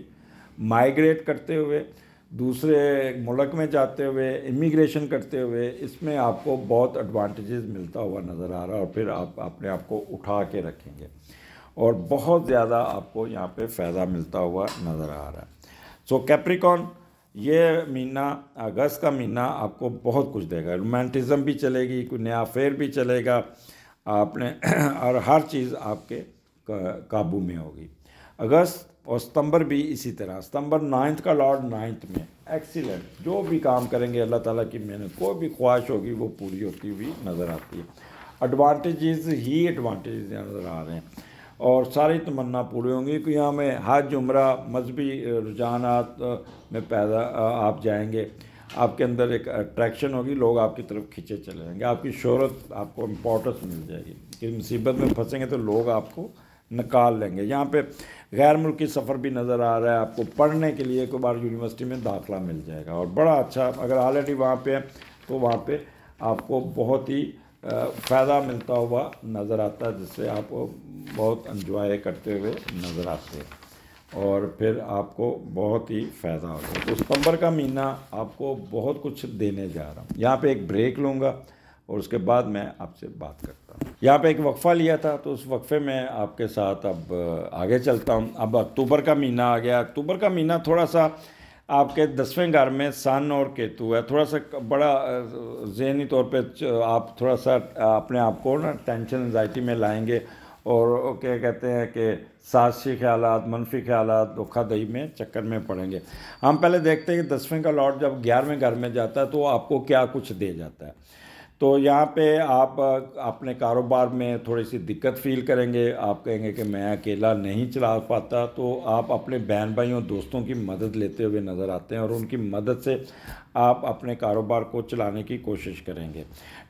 माइग्रेट करते हुए दूसरे मुल्क में जाते हुए इमिग्रेशन करते हुए इसमें आपको बहुत एडवांटेजेस मिलता हुआ नज़र आ रहा है और फिर आप अपने आप को उठा के रखेंगे और बहुत ज़्यादा आपको यहाँ पे फ़ायदा मिलता हुआ नज़र आ रहा है सो so, कैप्रिकॉन ये महीना अगस्त का महीना आपको बहुत कुछ देगा रोमांटिज़म भी चलेगी कोई नया फेयर भी चलेगा आपने और हर चीज़ आपके काबू में होगी अगस्त और सितंबर भी इसी तरह सितंबर नाइन्थ का लॉर्ड नाइन्थ में एक्सीलेंट जो भी काम करेंगे अल्लाह ताला की मेहनत कोई भी ख्वाहिश होगी वो पूरी होती हुई नज़र आती है एडवांटेजेस ही एडवांटेजेस नज़र आ रहे हैं और सारी तमन्ना पूरी होंगी कि यहाँ में हज उम्र मजहबी रुझान में पैदा आप जाएंगे आपके अंदर एक अट्रैक्शन होगी लोग आपकी तरफ खींचे चले जाएंगे आपकी शहरत आपको इम्पोर्टेंस मिल जाएगी कि मुसीबत में फंसेंगे तो लोग आपको निकाल लेंगे यहाँ पे गैर मुल्की सफ़र भी नज़र आ रहा है आपको पढ़ने के लिए एक बार यूनिवर्सिटी में दाखला मिल जाएगा और बड़ा अच्छा अगर ऑलरेडी वहाँ पे है तो वहाँ पे आपको बहुत ही फ़ायदा मिलता हुआ नज़र आता है जिससे आप बहुत इन्जॉय करते हुए नज़र आते हैं और फिर आपको बहुत ही फ़ायदा होगा तो सितंबर का महीना आपको बहुत कुछ देने जा रहा हूँ यहाँ पे एक ब्रेक लूँगा और उसके बाद मैं आपसे बात करता हूँ यहाँ पे एक वक्फ़ा लिया था तो उस वक्फ़े में आपके साथ अब आगे चलता हूँ अब अक्टूबर का महीना आ गया अक्टूबर का महीना थोड़ा सा आपके दसवें घर में सन और केतु है थोड़ा सा बड़ा जहनी तौर पे आप थोड़ा सा अपने आप को ना टेंशन एनजाइटी में लाएंगे और क्या कहते हैं कि साहसी ख्याल मनफी ख्याल धोखादही में चक्कर में पड़ेंगे हम पहले देखते हैं कि दसवें का लॉर्ड जब ग्यारहवें घर में जाता है तो आपको क्या कुछ दे जाता है तो यहाँ पे आप अपने कारोबार में थोड़ी सी दिक्कत फील करेंगे आप कहेंगे कि मैं अकेला नहीं चला पाता तो आप अपने बहन भाइयों दोस्तों की मदद लेते हुए नज़र आते हैं और उनकी मदद से आप अपने कारोबार को चलाने की कोशिश करेंगे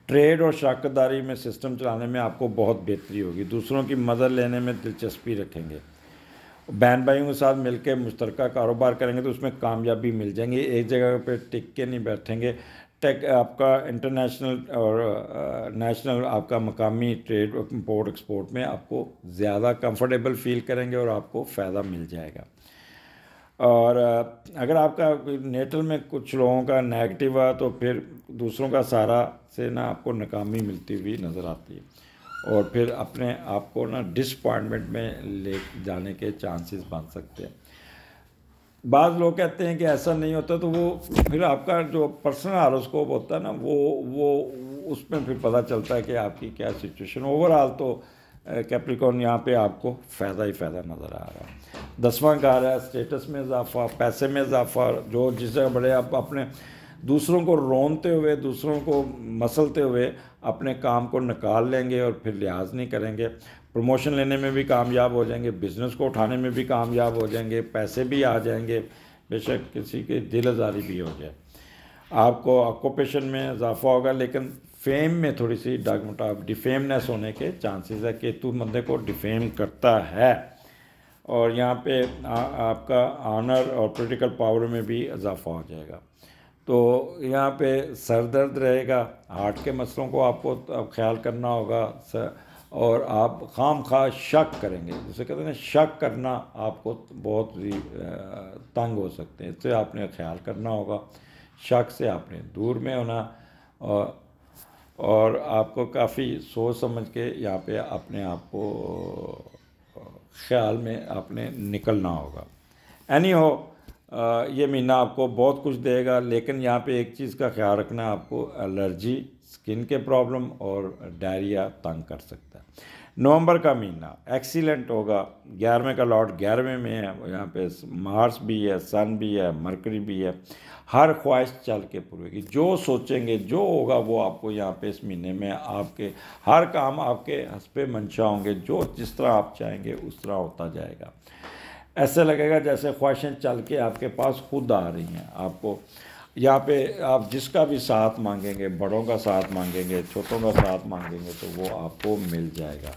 ट्रेड और शाकतदारी में सिस्टम चलाने में आपको बहुत बेहतरी होगी दूसरों की मदद लेने में दिलचस्पी रखेंगे बहन भाइयों के साथ मिलकर मुश्तरक कारोबार करेंगे तो उसमें कामयाबी मिल जाएंगी एक जगह पर टिक के नहीं बैठेंगे टेक आपका इंटरनेशनल और नेशनल uh, आपका मकामी ट्रेड इम्पोर्ट एक्सपोर्ट में आपको ज़्यादा कंफर्टेबल फील करेंगे और आपको फ़ायदा मिल जाएगा और uh, अगर आपका नेटल में कुछ लोगों का नेगेटिव है तो फिर दूसरों का सहारा से ना आपको नाकामी मिलती हुई नज़र आती है और फिर अपने आप को ना डिसपॉइंटमेंट में ले जाने के चांसेस बन सकते हैं बाद लोग कहते हैं कि ऐसा नहीं होता तो वो फिर आपका जो पर्सनल हॉरोस्कोप होता है ना वो वो उसमें फिर पता चलता है कि आपकी क्या सिचुएशन ओवरऑल तो कैप्रिकॉन यहाँ पे आपको फ़ायदा ही फ़ायदा नज़र आ रहा है दसवां कार रहा है स्टेटस में इजाफा पैसे में इजाफा जो जिसे बड़े आप अपने दूसरों को रोनते हुए दूसरों को मसलते हुए अपने काम को निकाल लेंगे और फिर लिहाज नहीं करेंगे प्रमोशन लेने में भी कामयाब हो जाएंगे बिज़नेस को उठाने में भी कामयाब हो जाएंगे पैसे भी आ जाएंगे बेशक किसी की दिल आज़ारी भी हो जाए आपको ऑक्यूपेशन में इजाफा होगा लेकिन फेम में थोड़ी सी डागमटाप डिफेमनेस होने के चांसेस है कि तू बंदे को डिफेम करता है और यहाँ पे आ, आपका आनर और पोलिटिकल पावर में भी इजाफा हो जाएगा तो यहाँ पे सर दर्द रहेगा हार्ट के मसलों को आपको ख्याल करना होगा और आप खाम खा शक करेंगे जैसे कहते हैं शक करना आपको बहुत ही तंग हो सकते हैं इससे आपने ख्याल करना होगा शक से आपने दूर में होना और और आपको काफ़ी सोच समझ के यहाँ पे अपने आप को ख्याल में आपने निकलना होगा एनी हो ये महीना आपको बहुत कुछ देगा लेकिन यहाँ पे एक चीज़ का ख्याल रखना आपको एलर्जी स्किन के प्रॉब्लम और डायरिया तंग कर सकता है नवंबर का महीना एक्सीलेंट होगा ग्यारहवें का लॉट ग्यारहवें में है यहाँ पे मार्स भी है सन भी है मरकरी भी है हर ख्वाहिश चल के पूरेगी जो सोचेंगे जो होगा वो आपको यहाँ पे इस महीने में आपके हर काम आपके हंस पे मंशा होंगे जो जिस तरह आप चाहेंगे उस तरह होता जाएगा ऐसा लगेगा जैसे ख्वाहिशें चल के आपके पास खुद आ रही हैं आपको यहाँ पे आप जिसका भी साथ मांगेंगे बड़ों का साथ मांगेंगे छोटों का साथ मांगेंगे तो वो आपको मिल जाएगा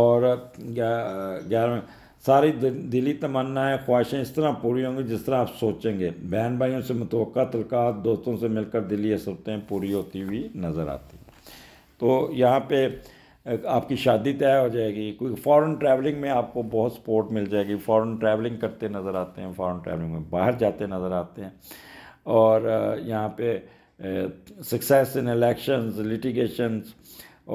और ग्यारह सारी दिली तमन्नाएं ख्वाहिशें इस तरह पूरी होंगी जिस तरह आप सोचेंगे बहन भाइयों से मुतव तलक़ात दोस्तों से मिलकर दिली हसरतें पूरी होती हुई नज़र आती तो यहाँ पर आपकी शादी तय हो जाएगी कोई फॉरेन ट्रैवलिंग में आपको बहुत सपोर्ट मिल जाएगी फॉरेन ट्रैवलिंग करते नज़र आते हैं फॉरेन ट्रैवलिंग में बाहर जाते नज़र आते हैं और यहाँ पे सक्सेस इन इलेक्शंस लिटिगेशंस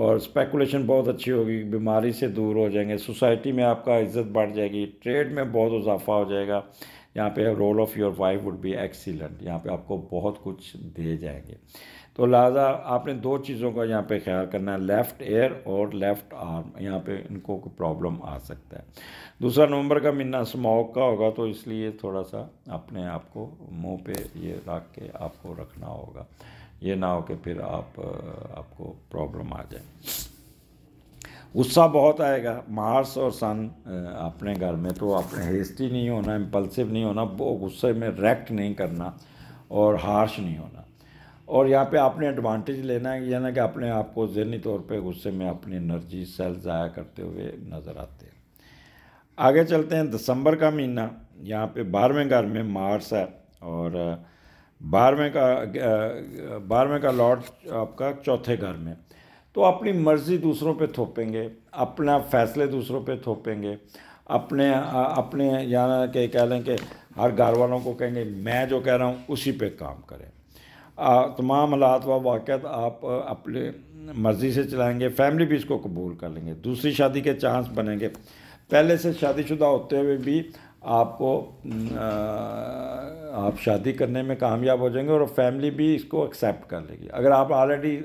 और स्पेकुलेशन बहुत अच्छी होगी बीमारी से दूर हो जाएंगे सोसाइटी में आपका इज़्ज़त बढ़ जाएगी ट्रेड में बहुत इजाफा हो जाएगा यहाँ पे role of your wife would be excellent यहाँ पे आपको बहुत कुछ दिए जाएंगे तो लिहाजा आपने दो चीज़ों का यहाँ पे ख्याल करना है लेफ़्ट एयर और लेफ़्ट आर्म यहाँ पे इनको प्रॉब्लम आ सकता है दूसरा नवंबर का महीना स्मोक का होगा तो इसलिए थोड़ा सा अपने आप को मुँह पे ये रख के आपको रखना होगा ये ना हो कि फिर आप आपको प्रॉब्लम आ जाए गुस्सा बहुत आएगा मार्स और सन अपने घर में तो अपने हेस्टी नहीं होना इम्पल्सिव नहीं होना वो गुस्से में रैक्ट नहीं करना और हार्श नहीं होना और यहाँ पे आपने एडवांटेज लेना है यानी कि अपने आप को जहनी तौर पे गुस्से में अपनी एनर्जी सेल ज़ाया करते हुए नज़र आते हैं आगे चलते हैं दिसंबर का महीना यहाँ पे बारहवें घर में मार्स है और बारहवें का बारहवें का लॉर्ड आपका चौथे घर में तो अपनी मर्ज़ी दूसरों पे थोपेंगे अपना फैसले दूसरों पे थोपेंगे अपने अपने यहाँ के कह लें कि हर घर वालों को कहेंगे मैं जो कह रहा हूँ उसी पे काम करें तमाम हालात व वाक़त आप अपने मर्ज़ी से चलाएंगे फैमिली भी इसको कबूल कर लेंगे दूसरी शादी के चांस बनेंगे पहले से शादीशुदा होते हुए भी आपको आप शादी करने में कामयाब हो जाएंगे और फैमिली भी इसको एक्सेप्ट कर लेगी अगर आप ऑलरेडी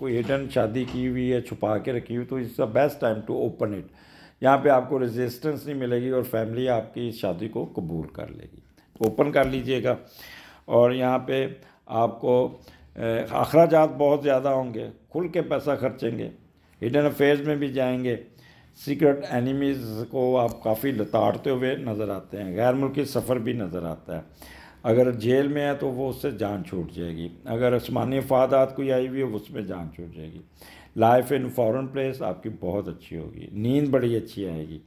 कोई हिडन शादी की हुई है छुपा के रखी हुई तो it's the best time to open it यहाँ पे आपको रेजिस्टेंस नहीं मिलेगी और फैमिली आपकी शादी को कबूल कर लेगी ओपन तो कर लीजिएगा और यहाँ पे आपको अखराज बहुत ज़्यादा होंगे खुल के पैसा खर्चेंगे हिडन अफेयर्स में भी जाएंगे सीक्रेट एनिमीज़ को आप काफ़ी लताड़ते हुए नज़र आते हैं गैर मुल्की सफ़र भी नज़र आता है अगर जेल में है तो वो उससे जान छूट जाएगी अगर आसमानी अफादात कोई आई हुई है उसमें जान छूट जाएगी लाइफ इन फॉरेन प्लेस आपकी बहुत अच्छी होगी नींद बड़ी अच्छी आएगी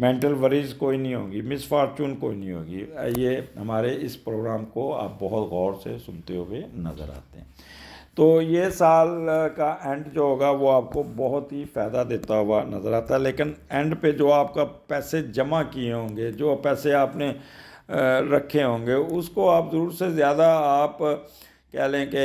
मेंटल वरीज कोई नहीं होगी मिस फार्चून कोई नहीं होगी ये हमारे इस प्रोग्राम को आप बहुत गौर से सुनते हुए नज़र आते हैं तो ये साल का एंड जो होगा वो आपको बहुत ही फ़ायदा देता हुआ नज़र आता है लेकिन एंड पे जो आपका पैसे जमा किए होंगे जो पैसे आपने रखे होंगे उसको आप ज़रूर से ज़्यादा आप कह लें कि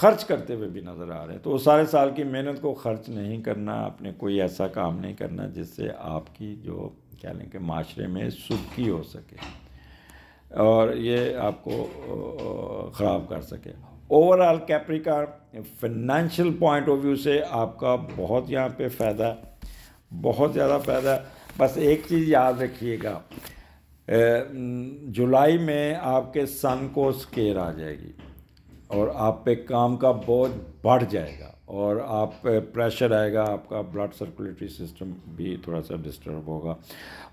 खर्च करते हुए भी नज़र आ रहे हैं तो सारे साल की मेहनत को खर्च नहीं करना आपने कोई ऐसा काम नहीं करना जिससे आपकी जो कह लें कि माशरे में सुखी हो सके और ये आपको ख़राब कर सके overall Capricorn financial point of view से आपका बहुत यहाँ पे फ़ायदा बहुत ज़्यादा फ़ायदा बस एक चीज़ याद रखिएगा जुलाई में आपके सन को स्केर आ जाएगी और आप पे काम का बोझ बढ़ जाएगा और आप पे प्रेशर आएगा आपका ब्लड सर्कुलेटरी सिस्टम भी थोड़ा सा डिस्टर्ब होगा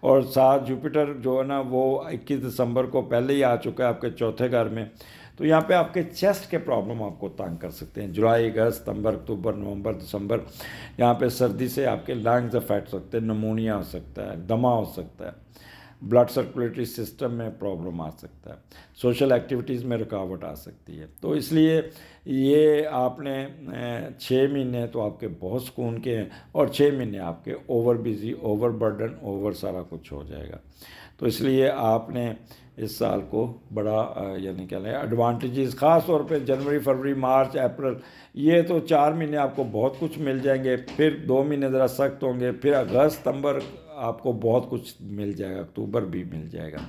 और साथ जुपिटर जो है ना वो 21 दिसंबर को पहले ही आ चुका है आपके चौथे घर में तो यहाँ पे आपके चेस्ट के प्रॉब्लम आपको तंग कर सकते हैं जुलाई अगस्त सितंबर अक्टूबर नवंबर दिसंबर यहाँ पे सर्दी से आपके लंग्स अफेक्ट सकते हैं नमोनिया हो सकता है दमा हो सकता है ब्लड सर्कुलेटरी सिस्टम में प्रॉब्लम आ सकता है सोशल एक्टिविटीज़ में रुकावट आ सकती है तो इसलिए ये आपने छः महीने तो आपके बहुत सुकून के हैं और छः महीने आपके over busy overburden over सारा कुछ हो जाएगा तो इसलिए आपने इस साल को बड़ा यानी क्या लें एडवांटेजेस ख़ास तौर पे जनवरी फरवरी मार्च अप्रैल ये तो चार महीने आपको बहुत कुछ मिल जाएंगे फिर दो महीने ज़रा सख्त होंगे फिर अगस्त सितंबर आपको बहुत कुछ मिल जाएगा अक्टूबर भी मिल जाएगा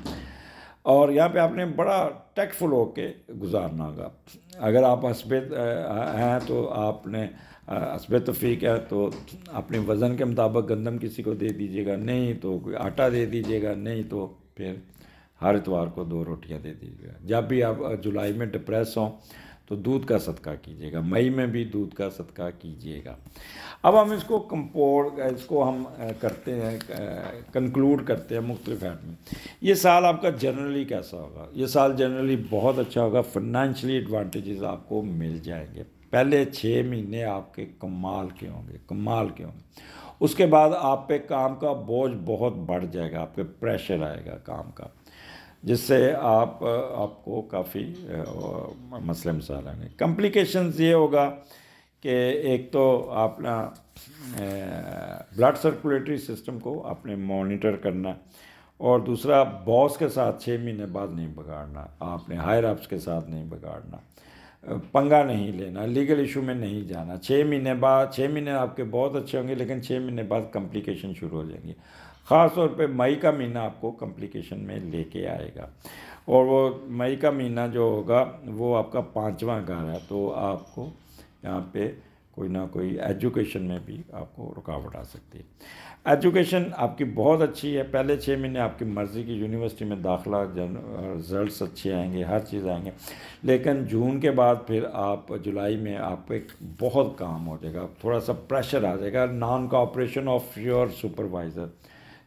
और यहाँ पे आपने बड़ा टैक्टफुल होके गुजारना होगा अगर आप हस्बैंड हैं तो आपने असब तफीक तो है तो अपने वज़न के मुताबिक गंदम किसी को दे दीजिएगा नहीं तो कोई आटा दे दीजिएगा नहीं तो फिर हर इतवार को दो रोटियां दे दीजिएगा जब भी आप जुलाई में डिप्रेस हों तो दूध का सदका कीजिएगा मई में भी दूध का सदका कीजिएगा अब हम इसको कंपोर्ड इसको हम करते हैं कंक्लूड करते हैं मुख्तलिफ ऐप में ये साल आपका जनरली कैसा होगा ये साल जनरली बहुत अच्छा होगा फाइनेंशली एडवांटेजेस आपको मिल जाएंगे पहले छः महीने आपके कमाल के होंगे कमाल के होंगे उसके बाद आप पे काम का बोझ बहुत बढ़ जाएगा आप पे प्रेशर आएगा काम का जिससे आप आपको काफ़ी मसले मसाल आएंगे कम्प्लिकेशन ये होगा कि एक तो अपना ब्लड सर्कुलेटरी सिस्टम को अपने मॉनिटर करना और दूसरा बॉस के साथ छः महीने बाद नहीं बिगाड़ना आपने हायर अप्स के साथ नहीं बिगाड़ना पंगा नहीं लेना लीगल इशू में नहीं जाना छः महीने बाद छः महीने आपके बहुत अच्छे होंगे लेकिन छः महीने बाद कम्प्लिकेशन शुरू हो जाएंगे ख़ास तौर पर मई का महीना आपको कम्प्लिकेशन में लेके आएगा और वो मई का महीना जो होगा वो आपका पाँचवा घर है तो आपको यहाँ पे कोई ना कोई एजुकेशन में भी आपको रुकावट आ सकती है एजुकेशन आपकी बहुत अच्छी है पहले छः महीने आपकी मर्ज़ी की यूनिवर्सिटी में दाखिला रिज़ल्ट अच्छे आएंगे हर चीज़ आएंगे लेकिन जून के बाद फिर आप जुलाई में आप एक बहुत काम हो जाएगा थोड़ा सा प्रेशर आ जाएगा non cooperation of your supervisor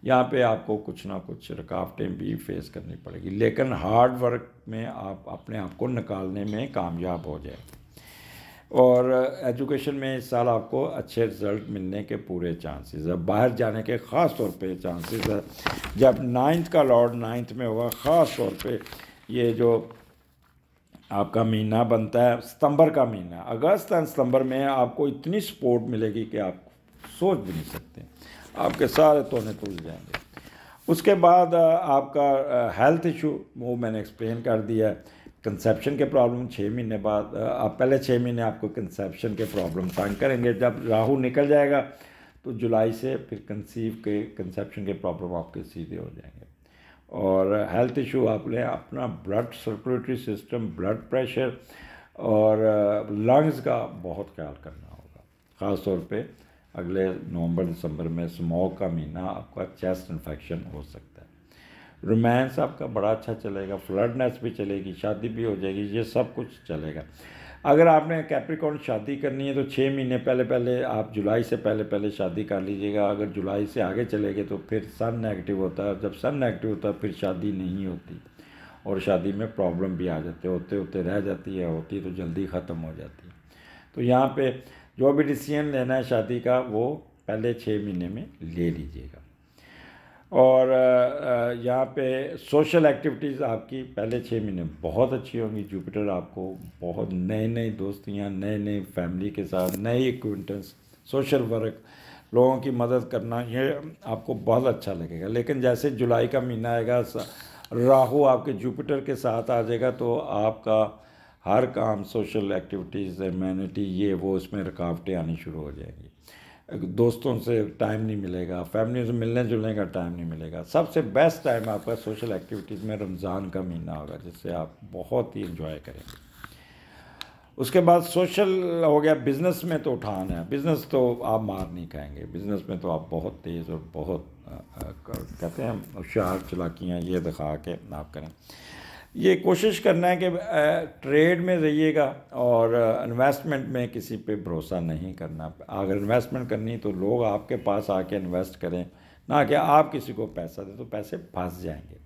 यहाँ पे आपको कुछ ना कुछ रुकावटें भी फेस करनी पड़ेगी लेकिन हार्ड वर्क में आप अपने आप को निकालने में कामयाब हो जाएंगे और एजुकेशन में इस साल आपको अच्छे रिज़ल्ट मिलने के पूरे चांसेस है बाहर जाने के ख़ास तौर पे चांसेस है जब नाइन्थ का लॉर्ड नाइन्थ में होगा ख़ास तौर पे ये जो आपका महीना बनता है सितंबर का महीना अगस्त एंड सितंबर में आपको इतनी सपोर्ट मिलेगी कि आप सोच भी नहीं सकते आपके सारे तोने तुल जाएंगे उसके बाद आपका हेल्थ इशू वो मैंने एक्सप्लेन कर दिया है कंसेप्शन के प्रॉब्लम छः महीने बाद आप पहले छः महीने आपको कंसेप्शन के प्रॉब्लम तंग करेंगे जब राहु निकल जाएगा तो जुलाई से फिर कंसीव के कंसेप्शन के प्रॉब्लम आपके सीधे हो जाएंगे और हेल्थ इशू आप लें अपना blood circulatory system blood pressure और लंग्स का बहुत ख्याल करना होगा ख़ास तौर पे अगले नवंबर दिसंबर में स्मोक का महीना आपका चेस्ट इन्फेक्शन हो सकता है रोमांस आपका बड़ा अच्छा चलेगा फ्लडनेस भी चलेगी शादी भी हो जाएगी ये सब कुछ चलेगा अगर आपने कैप्रिकॉन शादी करनी है तो छः महीने पहले पहले आप जुलाई से पहले पहले शादी कर लीजिएगा अगर जुलाई से आगे चले गए तो फिर सन नेगेटिव होता है जब सन नेगेटिव होता है फिर शादी नहीं होती और शादी में प्रॉब्लम भी आ जाते होते होते रह जाती है होती तो जल्दी ख़त्म हो जाती है तो यहाँ पर जो भी डिसीजन लेना है शादी का वो पहले छः महीने में ले लीजिएगा और यहाँ पे सोशल एक्टिविटीज़ आपकी पहले छः महीने बहुत अच्छी होंगी जुपिटर आपको बहुत नए नए दोस्तियाँ नए नए फैमिली के साथ नए इक्विटेंस सोशल वर्क लोगों की मदद करना ये आपको बहुत अच्छा लगेगा लेकिन जैसे जुलाई का महीना आएगा राहु आपके जुपिटर के साथ आ जाएगा तो आपका हर काम सोशल एक्टिविटीज़ एमिटी ये वो उसमें रुकावटें आनी शुरू हो जाएंगी दोस्तों से टाइम नहीं मिलेगा फैमिली से मिलने जुलने का टाइम नहीं मिलेगा सबसे बेस्ट टाइम आपका सोशल एक्टिविटीज़ में रमज़ान का महीना होगा जिससे आप बहुत ही इन्जॉय करेंगे उसके बाद सोशल हो गया बिज़नेस में तो उठान है बिज़नेस तो आप मार नहीं खाएंगे बिज़नेस में तो आप बहुत तेज़ और बहुत कहते हैं होशियार चलाकियाँ ये दिखा के आप करें ये कोशिश करना है कि ट्रेड में रहिएगा और इन्वेस्टमेंट में किसी पे भरोसा नहीं करना अगर इन्वेस्टमेंट करनी तो लोग आपके पास आके इन्वेस्ट करें ना कि आप किसी को पैसा दें तो पैसे फंस जाएंगे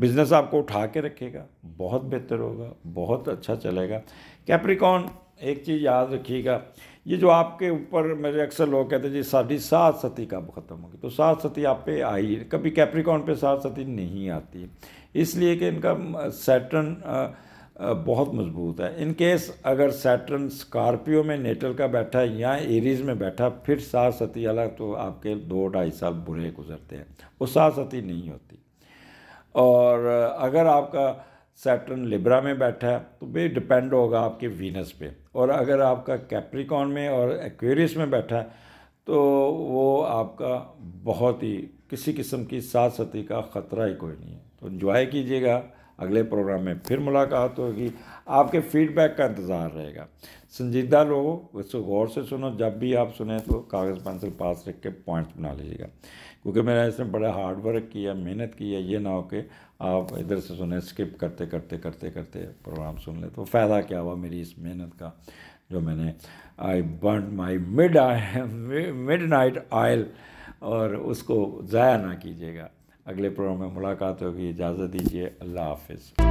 बिज़नेस आपको उठा के रखेगा बहुत बेहतर होगा बहुत अच्छा चलेगा कैप्रिकॉन एक चीज़ याद रखिएगा ये जो आपके ऊपर मेरे अक्सर लोग कहते हैं जी साढ़ी सात सती कब ख़त्म होगी तो सात सती आप पे आई कभी कैप्रिकॉन पे सात सती नहीं आती इसलिए कि इनका सैटर्न बहुत मजबूत है इन केस अगर सैटर्न स्कॉर्पियो में नेटल का बैठा है या एरीज में बैठा फिर सात सती अलग तो आपके दो ढाई साल बुरे गुजरते हैं वो सात सती नहीं होती और अगर आपका सैटर्न लिब्रा में बैठा है तो भी डिपेंड होगा आपके वीनस पे और अगर आपका कैप्रिकॉन में और एक्वेरियस में बैठा है तो वो आपका बहुत ही किसी किस्म की सात सती का ख़तरा ही कोई नहीं है तो इन्जॉय कीजिएगा अगले प्रोग्राम में फिर मुलाकात होगी आपके फीडबैक का इंतज़ार रहेगा संजीदा लोग उसको गौर से सुनो जब भी आप सुने तो कागज़ पेंसिल पास रख के पॉइंट्स बना लीजिएगा क्योंकि मैंने इसमें बड़ा हार्ड वर्क किया मेहनत की है ये ना हो कि आप इधर से सुने स्किप करते करते करते करते प्रोग्राम सुन ले तो फ़ायदा क्या हुआ मेरी इस मेहनत का जो मैंने I burn my mid midnight oil और उसको ज़ाया ना कीजिएगा अगले प्रोग्राम में मुलाकात होगी इजाज़त दीजिए अल्लाह हाफिज़